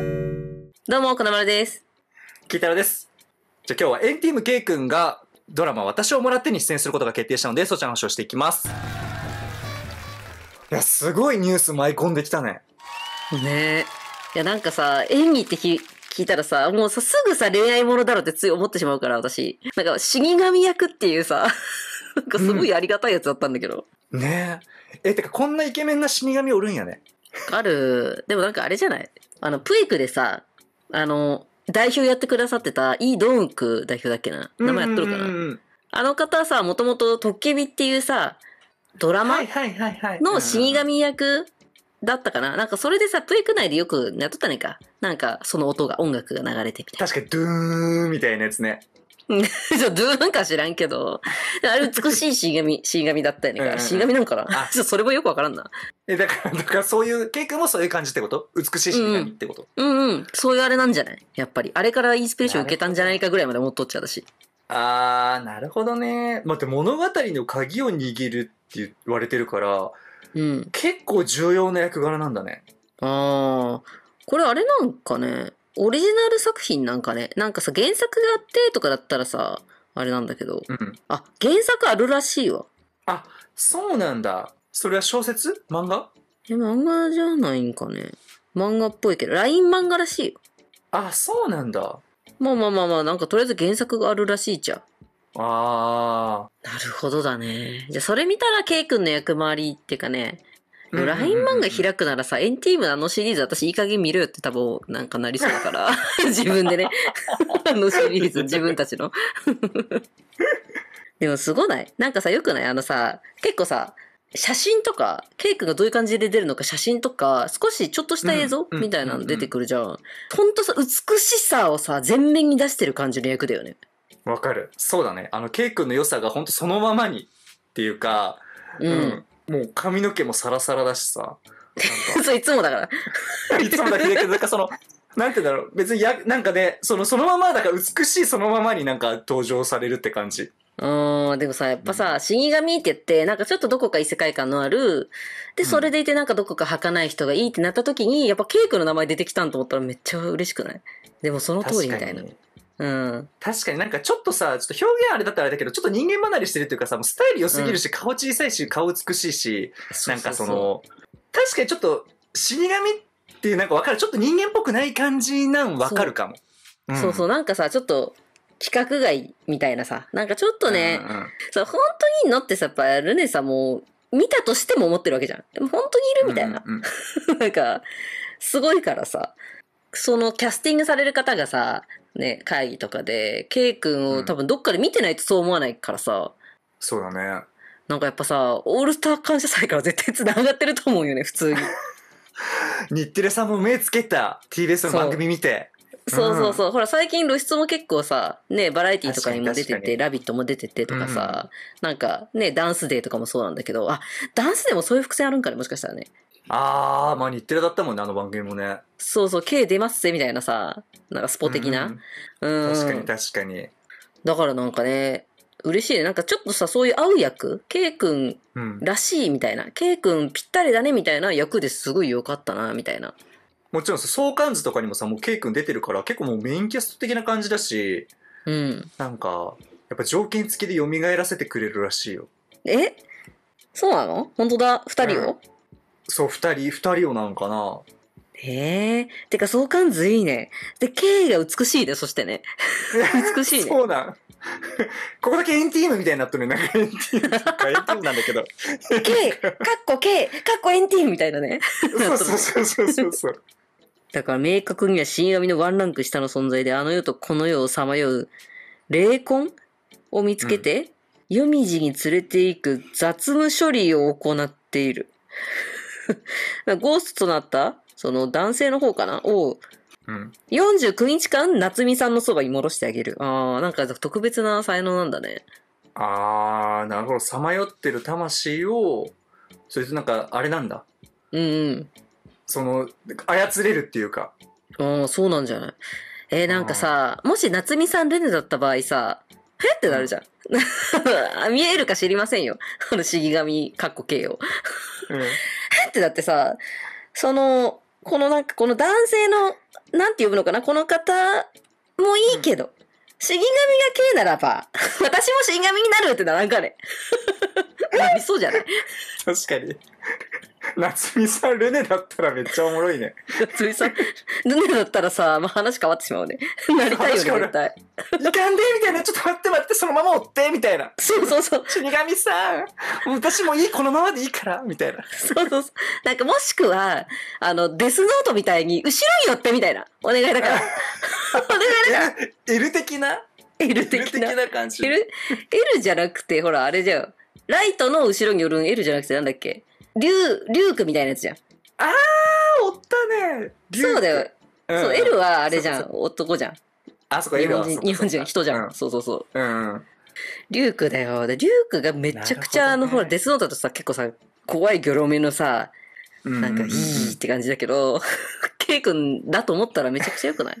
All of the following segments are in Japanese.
どうも、まるです。きいたろです。じゃあ今日はエンティーム K 君がドラマ私をもらってに出演することが決定したので、そちらの話をしていきます。いや、すごいニュース舞い込んできたね。ねえ。いや、なんかさ、演技って聞いたらさ、もうさ、すぐさ、恋愛ものだろってつい思ってしまうから、私。なんか、死神役っていうさ、なんかすごいありがたいやつだったんだけど。ねえ。え、てかこんなイケメンな死神おるんやね。ある。でもなんかあれじゃないあの、プエクでさ、あの、代表やってくださってた、イ・ドンク代表だっけな名前やっとるかなあの方はさ、もともと、トッケビっていうさ、ドラマの死神役だったかななんかそれでさ、プエク内でよくやっとったねか。なんか、その音が、音楽が流れてみたいな。確かに、ドゥーンみたいなやつね。どうか知らんけど、あれ美しい死神、死神だったよね、ん死神なんかな それもよくわからんな。え、だから、だからそういう、ケイ君もそういう感じってこと美しい死神ってこと、うん、うんうんそういうあれなんじゃないやっぱり。あれからインスピレーション受けたんじゃないかぐらいまで思っとっちゃうし。あー、なるほどね。待って、物語の鍵を握るって言われてるから、うん、結構重要な役柄なんだね。あー、これあれなんかね、オリジナル作品なんかね、なんかさ、原作があってとかだったらさ、あれなんだけど、うん、あ、原作あるらしいわ。あ、そうなんだ。それは小説漫画え、漫画じゃないんかね。漫画っぽいけど、LINE 漫画らしいよ。あ、そうなんだ。まあまあまあまあ、なんかとりあえず原作があるらしいじゃん。ああ。なるほどだね。じゃあそれ見たら、ケイ君の役回りっていうかね、うんうんうん、漫画開くならさ、エンティームのあのシリーズ私いい加減見るって多分なんかなりそうだから、自分でね、あのシリーズ自分たちの。でもすごないなんかさ、よくないあのさ、結構さ、写真とか、ケイ君がどういう感じで出るのか写真とか、少しちょっとした映像、うん、みたいなの出てくるじゃん。うんうん、ほんとさ、美しさをさ、全面に出してる感じの役だよね。わかる。そうだね。あの、ケイ君の良さがほんとそのままにっていうか、うんもう髪の毛もサラサラだしさ。そういつもだからいつもだけだけど、なんかその、なんて言うんだろう。別にや、なんかね、その、そのまま、だから美しいそのままになんか登場されるって感じ。うん、でもさ、やっぱさ、死神って言って、なんかちょっとどこか異世界観のある、で、それでいてなんかどこか儚い人がいいってなった時に、やっぱケイクの名前出てきたんと思ったらめっちゃ嬉しくないでもその通りみたいな。うん。確かになんかちょっとさ、ちょっと表現あれだったらあれだけど、ちょっと人間離れしてるっていうかさ、もうスタイル良すぎるし、うん、顔小さいし、顔美しいし、なんかその、確かにちょっと死神っていうなんかわかる、ちょっと人間っぽくない感じなんわかるかも。そうん、そうそう、なんかさ、ちょっと、規格外みたいなさ、なんかちょっとね、うんうん、そう、本当にいいのってさ、やっぱルネさ、んもう、見たとしても思ってるわけじゃん。でも本当にいるみたいな。うんうん、なんか、すごいからさ、そのキャスティングされる方がさ、ね、会議とかで、ケイ君を多分どっかで見てないとそう思わないからさ。そうだね。なんかやっぱさ、オールスター感謝祭から絶対繋がってると思うよね、普通に。日テレさんも目つけた TBS の番組見て。そうそうそう、ほら最近露出も結構さ、ね、バラエティとかにも出てて、ラビットも出ててとかさ、うん、なんかね、ダンスデーとかもそうなんだけど、あ、ダンスデーもそういう伏線あるんかね、もしかしたらね。あー、まあ日テレだったもんね、あの番組もね。そうそう、K 出ますぜ、みたいなさ、なんかスポ的な。うん。うん確かに確かに。だからなんかね、嬉しいね。なんかちょっとさ、そういう合う役 ?K 君らしいみたいな。ん、K 君ぴったりだねみたいな役ですごい良かったな、みたいな。もちろんさ、相関図とかにもさ、もう K 君出てるから、結構もうメインキャスト的な感じだし、うん。なんか、やっぱ条件付きで蘇らせてくれるらしいよ。えそうなの本当だ、二人を、うんそう、二人、二人をなのかな。へえ。てか、相関図いいね。で、K が美しいね、そしてね。美しいね。そうなん。ここだけエンティームみたいになっとるね。なんかエン m なんだけど。K、かっこ K、かっこエンティームみたいなね。そうそうそうそうそう。だから明確には死神のワンランク下の存在で、あの世とこの世をさまよう霊魂を見つけて、うん、夜道に連れて行く雑務処理を行っている。ゴーストとなった、その男性の方かなを、うん、49日間、夏美さんのそばに戻してあげる。ああ、なんか特別な才能なんだね。ああ、なるほど。さまよってる魂を、それとなんか、あれなんだ。うんうん。その、操れるっていうか。ああ、そうなんじゃないえー、なんかさ、もし夏美さんレネだった場合さ、へってなるじゃん。見えるか知りませんよ。あの、死神、かっこ形を。うん、ってだってさ、その、このなんか、この男性の、なんて呼ぶのかなこの方もいいけど、うん、死神が K ならば、私も死神になるってならんかね。なりそうじゃない確かに。夏美さん、ルネだったらめっちゃおもろいね。夏美さん、ルネだったらさ、まあ、話変わってしまうね。なりたいよね、絶対。いかんでみたいな、ちょっと待って待って、そのまま追ってみたいな。そうそうそう。死神さん、私もいい、このままでいいからみたいな。そうそうそう。なんかもしくは、あの、デスノートみたいに、後ろに寄ってみたいな。お願いだから。お願いだから。L 的な L 的な。L 的な感じ。L、L じゃなくて、ほら、あれじゃん。ライトの後ろに寄るん L じゃなくてなんだっけリュリュークみたいなやつじゃん。あー、おったね。そうだよ。うん、そう、L はあれじゃん。男じゃん。あ、そこ L は日本人、日本人、人じゃん。そうそうそう。うん。リュークだよ。で、リュークがめちゃくちゃ、ね、あの、ほら、デスノートとさ、結構さ、怖いギョロめのさ、なんか、いいって感じだけど、ケイ君だと思ったらめちゃくちゃ良くない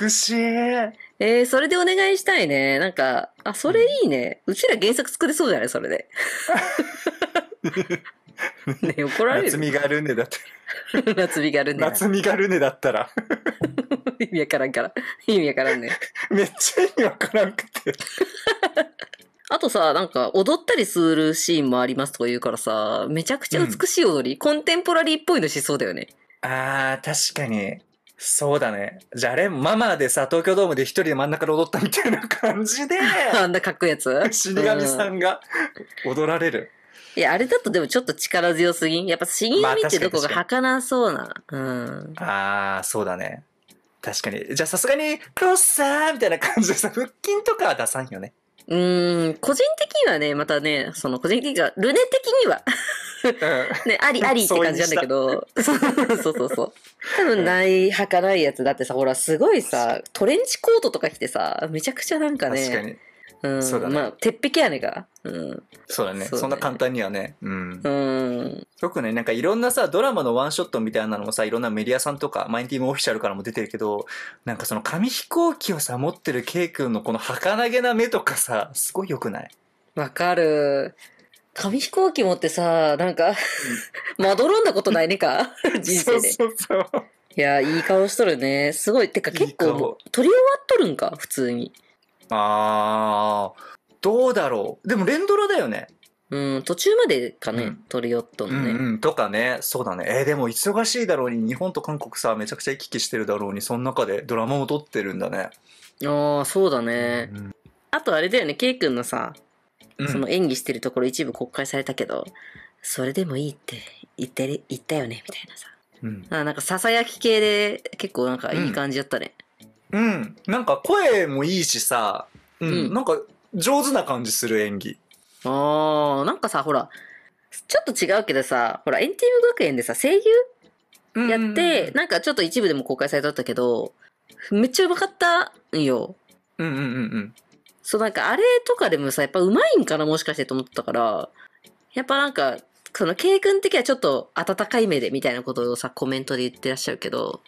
美しい。えー、それでお願いしたいね。なんか、あ、それいいね。ううちら原作作れそうじゃないそれで。ね怒られる夏みがるね だったら夏みがるね夏みがるねだったら意味わからんから意味わからんねめっちゃ意味わからんくて あとさ、なんか踊ったりするシーンもありますとか言うからさ、めちゃくちゃ美しい踊り、うん、コンテンポラリーっぽいのしそうだよね。あー、確かに。そうだね。じゃああれ、ママでさ、東京ドームで一人で真ん中で踊ったみたいな感じで。あんなかっこいいやつ死神さんが踊られる。いや、あれだとでもちょっと力強すぎんやっぱ死にみってどこが儚そうな。うん。ああ、そうだね。確かに。じゃあさすがに、クロスさーみたいな感じでさ、腹筋とかは出さんよね。うん、個人的にはね、またね、その個人的には、ルネ的にはね、ありありって感じなんだけど、そうそうそうそう。多分ない、はかないやつだってさ、ほら、すごいさ、トレンチコートとか着てさ、めちゃくちゃなんかね、うんそうだねまあ鉄壁やねがうんそうだね。そんな簡単にはね。うん。うんくね、なんかいろんなさ、ドラマのワンショットみたいなのもさ、いろんなメディアさんとか、マインティームオフィシャルからも出てるけど、なんかその紙飛行機をさ、持ってるイ君のこの儚げな目とかさ、すごい良くないわかる紙飛行機持ってさなんかまどろんだことないねか 人生でそうそうそう。いやいい顔しとるねすごいてか結構撮取り終わっとるんか普通にああ、どうだろう。でもレンドラだよね。うん、途中までかね、うんトリオットのね。うんうん、とかね、そうだね。えーでも忙しいだろうに、日本と韓国さ、めちゃくちゃ行き来してるだろうに、その中でドラマも撮ってるんだね。ああ、そうだね。うんあとあれだよね、ケイ君のさ、その演技してるところ一部公開されたけど、それでもいいって言って言ったよね、みたいなさ。うんあなんかささやき系で結構なんかいい感じだったね。うんなんか声もいいしさ、うん、うん、なんか上手な感じする演技あーなんかさほらちょっと違うけどさほらエンティム学園でさ声優やって、なんかちょっと一部でも公開されたけどめっちゃうまかったんようんうんうんうんそうなんかあれとかでもさやっぱうまいんかなもしかしてと思ったからやっぱなんかそのイ君的にはちょっと温かい目でみたいなことをさコメントで言ってらっしゃるけど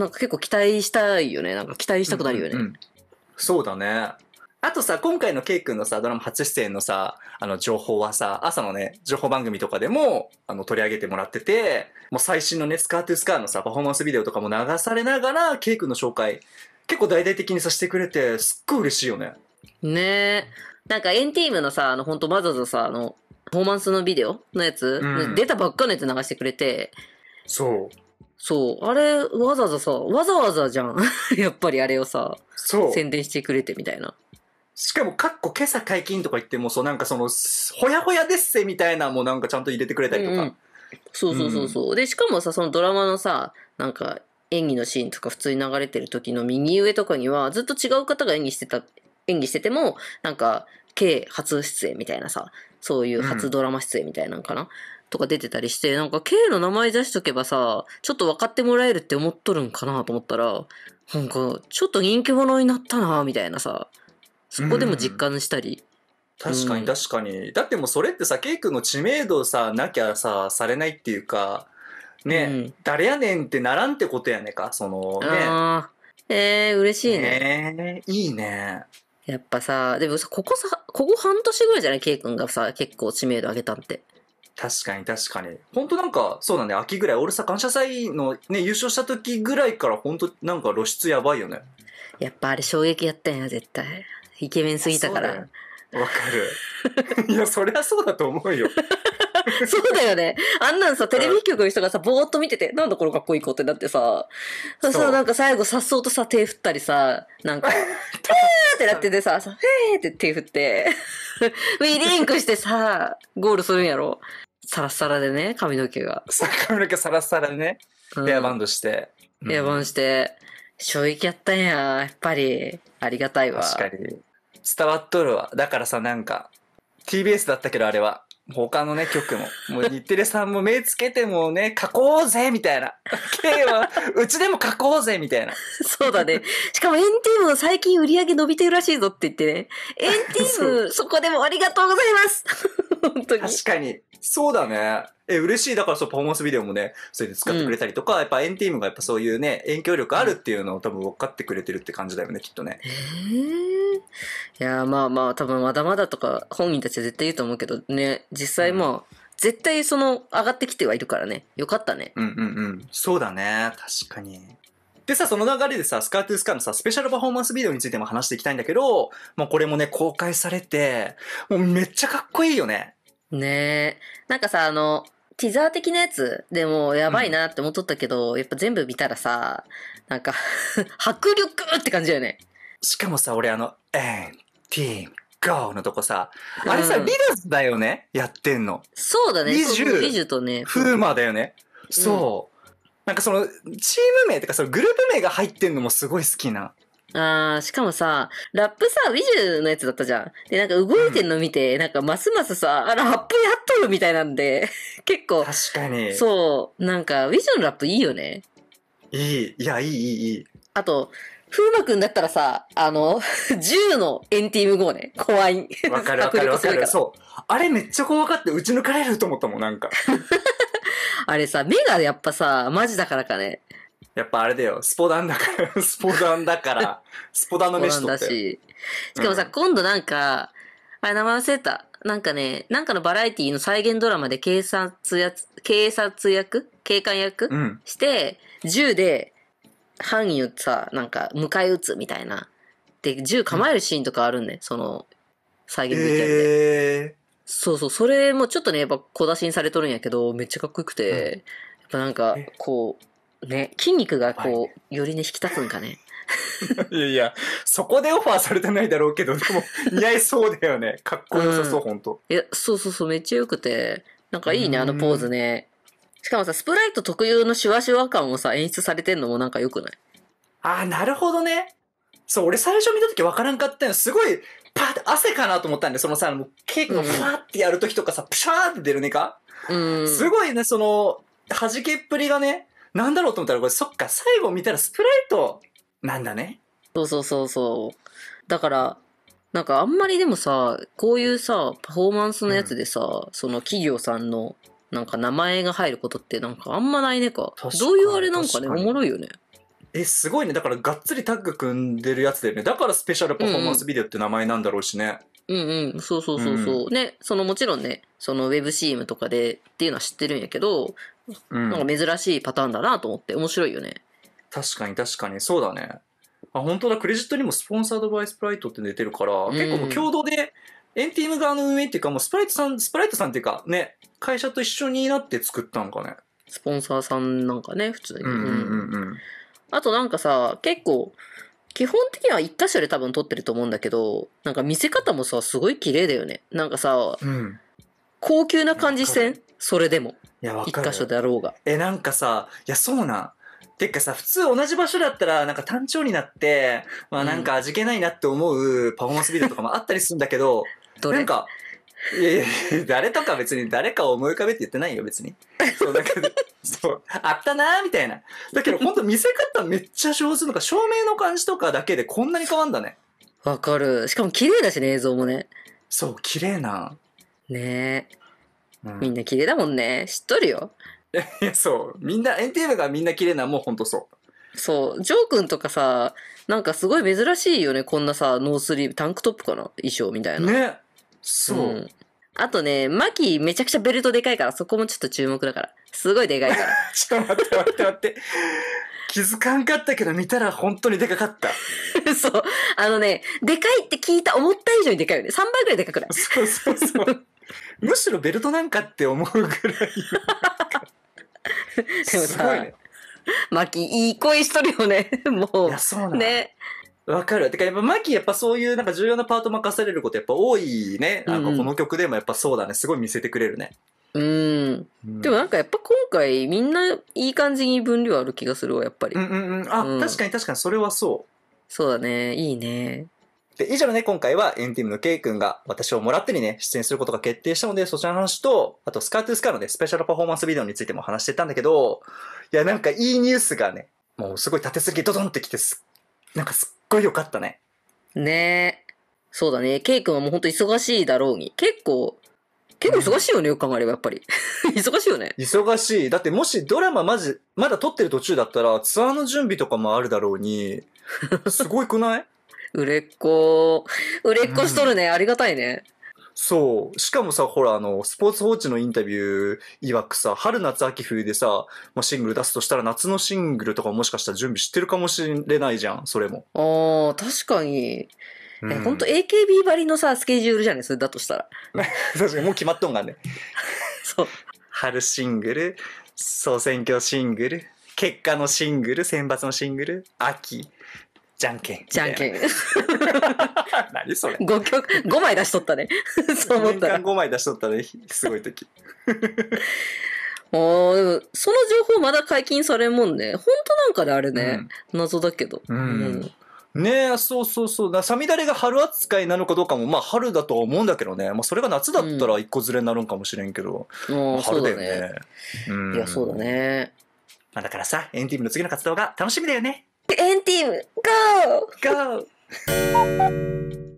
なんか結構期待したいよね。なんか期待したくなるよね。うんうんうん、そうだね。あとさ、今回のケイ君のさ、ドラマ初出演のさ、あの、情報はさ、朝のね、情報番組とかでも、あの、取り上げてもらってて、もう最新のね、スカートゥスカーのさ、パフォーマンスビデオとかも流されながら、ケイ君の紹介、結構大々的にさせてくれて、すっごい嬉しいよね。ねえ。なんか、エンティームのさ、あの、ほんとわざわざさ、あの、パフォーマンスのビデオのやつ、うん、出たばっかのやつ流してくれて、そう。そう、あれ、わざわざさ、わざわざじゃん。やっぱりあれをさ、宣伝してくれてみたいな。しかも、かっこ今朝解禁とか言っても、そう、なんかその、ほやほやですせみたいなもなんかちゃんと入れてくれたりとか。うんうん、そうそうそうそう、うん、で、しかもさ、そのドラマのさ、なんか、演技のシーンとか普通に流れてる時の右上とかには、ずっと違う方が演技してた、演技してても、なんか、計初出演みたいなさ、そういう初ドラマ出演みたいなのかな。うんとか出てたりして、なんか K の名前出しとけばさ、ちょっと分かってもらえるって思っとるんかなと思ったら、なんか、ちょっと人気者になったなみたいなさ、そこでも実感したり。確かに確かに、だってもうそれってさ、K 君の知名度さ、なきゃさ、されないっていうか、ね、うん、誰やねんってならんってことやねか、そのね。えー、嬉しいね。えいいね。やっぱさ、でもさ、ここさ、ここ半年ぐらいじゃない ?K 君がさ、結構知名度上げたんって。確かに確かに。本当なんか、そうだね、秋ぐらい、俺さ、感謝祭のね、優勝した時ぐらいから本当なんか露出やばいよね。やっぱあれ衝撃やったんや、絶対。イケメンすぎたから。わ、かる。いや、そりゃそうだと思うよ。そうだよね。あんなんさ、テレビ局の人がさ、ぼーっと見てて、なんだこのかっこいい子ってなってさ、さ、そうなんか最後さっそうとさ、手振ったりさ、なんか、て ーってなっててさ、さ、へーって手振って、ウィリンクしてさ、ゴールするんやろ。サラッサラでね、髪の毛が。髪の毛サラッサラでね、ヘアバンドして。うん、アバンドして、衝撃やったんや、やっぱり。ありがたいわ。確かに。伝わっとるわ。だからさ、なんか、TBS だったけどあれは。他のね、局も。もう日テレさんも目つけてもね、書こうぜみたいな。K は、うちでも書こうぜみたいな。そうだね。しかもエンティーム最近売り上げ伸びてるらしいぞって言ってね。エンティーム そこでもありがとうございます 本当に。確かに。そうだね。え、嬉しい。だからそう、パフォーマンスビデオもね、そういうの使ってくれたりとか、うん、やっぱエンティームがやっぱそういうね、影響力あるっていうのを多分分かってくれてるって感じだよね、きっとね。いや、まあまあ、多分まだまだとか、本人たちは絶対言うと思うけど、ね、実際まあ、うん絶対その上がってきてはいるからねよかったねうんうんうんそうだね確かにでさその流れでさスカートゥースカーのさスペシャルパフォーマンスビデオについても話していきたいんだけどもうこれもね公開されてもうめっちゃかっこいいよねねえなんかさあのティザー的なやつでもやばいなって思っとったけど、うん、やっぱ全部見たらさ、なんか 迫力って感じだよね。しかもさ、俺あの、えん、ティーム、ゴーのとこさ、あれさ、うん、リダスだよねやってんの。そうだね、20、20とね。フーマーだよね。そう。なんかその、チーム名とかそのグループ名が入ってんのもすごい好きな。ああ、しかもさ、ラップさ、ウィジュのやつだったじゃん。で、なんか動いてんの見て、なんかますますさ、あラップやっとるみたいなんで、結構、確かに。そう、なんか、ウィジュのラップいいよね。いい。いや、いい、いい、いい。あと、風磨くんだったらさ、あの、銃のエンティーム号ね。怖い。わかるわかるわかる。そう。あれめっちゃ怖かって、打ち抜かれると思ったもん、なんか。あれさ、目がやっぱさ、マジだからかね。やっぱあれだよ、スポダンだから、スポダンだから、スポダンの飯とって。し。しかもさ、うん、今度なんか、あれ名前忘れた。なんかね、なんかのバラエティの再現ドラマで警察や、警察役警官役、うん、して、銃で犯人をさ、なんか迎え撃つみたいな。で、銃構えるシーンとかあるんね、うん、その、再現 VTR で。えー、そうそう、それもちょっとね、やっぱ小出しにされとるんやけど、めっちゃかっこよくて、うん、やっぱなんか、こう、ね、筋肉がこう、よりね、引き立つんかね。いやいや、そこでオファーされてないだろうけど、でも、似合いそうだよね。かっこよさそう、本当、ほんと。いや、そうそうそう、めっちゃ良くて、なんかいいね、あのポーズね。しかもさ、スプライト特有のシュワシュワ感をさ、演出されてんのもなんか良くないああ、なるほどね。そう、俺最初見た時分からんかったよ。すごい、パーって汗かなと思ったんで、そのさ、もう結ーキーってやる時とかさ、うん、プシャーって出るねかうん。すごいね、その、弾けっぷりがね、なんだろうと思ったら、これ、そっか、最後見たらスプライトなんだね。そうそうそうそう。だから、なんかあんまりでもさ、こういうさ、パフォーマンスのやつでさ、うん、その企業さんのなんか名前が入ることってなんかあんまないねか。かどういうあれなんかね、おもろいよね。え、すごいね。だからがっつりタッグ組んでるやつだよね。だからスペシャルパフォーマンスビデオって名前なんだろうしね。うんうん、うんそうそうそうそう。うん、ね、そのもちろんね、その web CM とかでっていうのは知ってるんやけど、なんか珍しいパターンだなと思って面白いよね。確かに確かに、そうだね。あ、本当だ、クレジットにもスポンサードバイスプライトって出てるから、うん、結構もう共同で、エンティム側の運営っていうか、もうスプライトさん、スプライトさんっていうか、ね、会社と一緒になって作ったんかね。スポンサーさんなんかね、普通に。うんうんうん、うん、あとなんかさ、結構、基本的には一箇所で多分撮ってると思うんだけど、なんか見せ方もさ、すごい綺麗だよね。なんかさ、うん、高級な感じせんそれでも。いや、わか一箇所であろうが。え、なんかさ、いや、そうなん。てかさ、普通同じ場所だったら、なんか単調になって、まあなんか味気ないなって思うパフォーマンスビデオとかもあったりするんだけど、どなんか、いやいや誰とか別に誰かを思い浮かべって言ってないよ、別に。そう、なんか、そう、あったなーみたいな。だけど、ほんと見せ方めっちゃ上手とか、照明の感じとかだけでこんなに変わんだね。わかる。しかも綺麗だしね、映像もね。そう、綺麗な。ねえ。みんな綺麗だもんね。知っとるよ。いや、そう。みんな、エンテーブがみんな綺麗なもうほんとそう。そう。ジョー君とかさ、なんかすごい珍しいよね。こんなさ、ノースリーブ、タンクトップかな衣装みたいな。ね。そう。うん、あとね、マキめちゃくちゃベルトでかいから、そこもちょっと注目だから。すごいでかいから。ちょっと待って待って待って。気づかんかったけど見たら本当にでかかった。そう。あのね、でかいって聞いた、思った以上にでかいよね。3倍ぐらいでかくないそうそうそう。むしろベルトなんかって思うぐらい。でもいさマキいい声しとるよね。もいや、そうなの。ね。わかる。てか、やっぱ、マキ、やっぱそういう、なんか重要なパート任されること、やっぱ多いね。なんか、この曲でもやっぱそうだね。すごい見せてくれるね。うん。うんでもなんかやっぱ今回みんないい感じに分量ある気がするわ、やっぱり。うんうんうん。あ、うん確かに確かに、それはそう。そうだね。いいね。で、以上ね、今回はエンティムの K 君が私をもらってにね、出演することが決定したので、そちらの話と、あとスカートゥースカーのね、スペシャルパフォーマンスビデオについても話してたんだけど、いや、なんかいいニュースがね、もうすごい立てすぎドドンってきてす、なんかすっごい良かったね。ねえ。そうだね。K 君はもうほんと忙しいだろうに。結構、結構忙しいよね、よく考えればやっぱり。忙しいよね。忙しい。だってもしドラマまじ、まだ撮ってる途中だったら、ツアーの準備とかもあるだろうに、すごいくない売れっ子、売れっ子しとるね。ありがたいね。そう。しかもさ、ほら、あの、スポーツ報知のインタビュー曰くさ、春夏秋冬でさ、まあ、シングル出すとしたら夏のシングルとかもしかしたら準備してるかもしれないじゃん、それも。ああ、確かに。うん、ほんと AKB ばりのさ、スケジュールじゃねそれだとしたら。確かに、もう決まっとんがね。そう。春シングル、総選挙シングル、結果のシングル、選抜のシングル、秋、じゃんけん。じゃんけん。何それ。5曲、五枚出しとったね。そう思ったら。5枚出しとったね。すごい時。あ あ、でも、その情報まだ解禁されんもんね。本当なんかであれね、うん、謎だけど。うん。うん、ねえ、そうそうそう。だサミダレが春扱いなのかどうかも、まあ春だとは思うんだけどね。まあそれが夏だったら一個ずれになるんかもしれんけど。うん、春だよね。ねうん、いや、そうだね。まあだからさ、エンティームの次の活動が楽しみだよね。Ending. Go. Go.